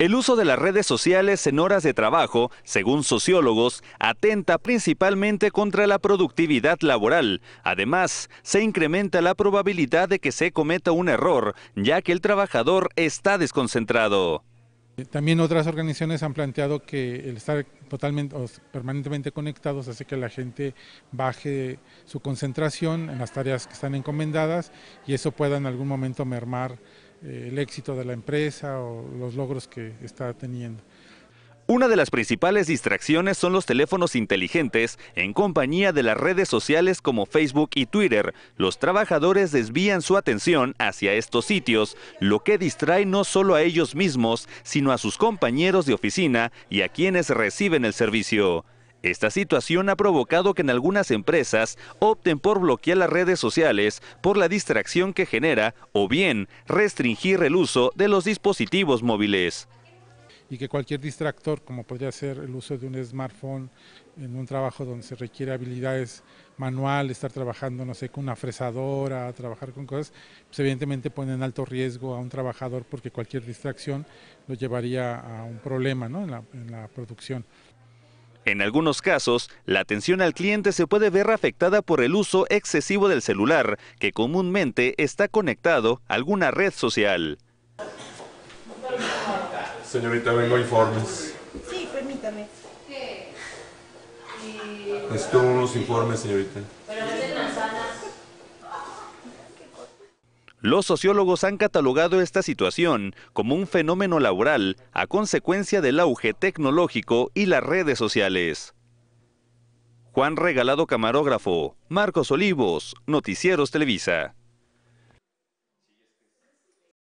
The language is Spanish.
El uso de las redes sociales en horas de trabajo, según sociólogos, atenta principalmente contra la productividad laboral. Además, se incrementa la probabilidad de que se cometa un error, ya que el trabajador está desconcentrado. También otras organizaciones han planteado que el estar totalmente o permanentemente conectados hace que la gente baje su concentración en las tareas que están encomendadas y eso pueda en algún momento mermar eh, el éxito de la empresa o los logros que está teniendo. Una de las principales distracciones son los teléfonos inteligentes en compañía de las redes sociales como Facebook y Twitter. Los trabajadores desvían su atención hacia estos sitios, lo que distrae no solo a ellos mismos, sino a sus compañeros de oficina y a quienes reciben el servicio. Esta situación ha provocado que en algunas empresas opten por bloquear las redes sociales por la distracción que genera o bien restringir el uso de los dispositivos móviles. Y que cualquier distractor, como podría ser el uso de un smartphone en un trabajo donde se requiere habilidades manual, estar trabajando, no sé, con una fresadora, trabajar con cosas, pues evidentemente pone en alto riesgo a un trabajador porque cualquier distracción lo llevaría a un problema en la producción. En algunos casos, la atención al cliente se puede ver afectada por el uso excesivo del celular, que comúnmente está conectado a alguna red social. Señorita, vengo informes. Sí, permítame. Necesito unos informes, señorita. Los sociólogos han catalogado esta situación como un fenómeno laboral a consecuencia del auge tecnológico y las redes sociales. Juan Regalado Camarógrafo, Marcos Olivos, Noticieros Televisa.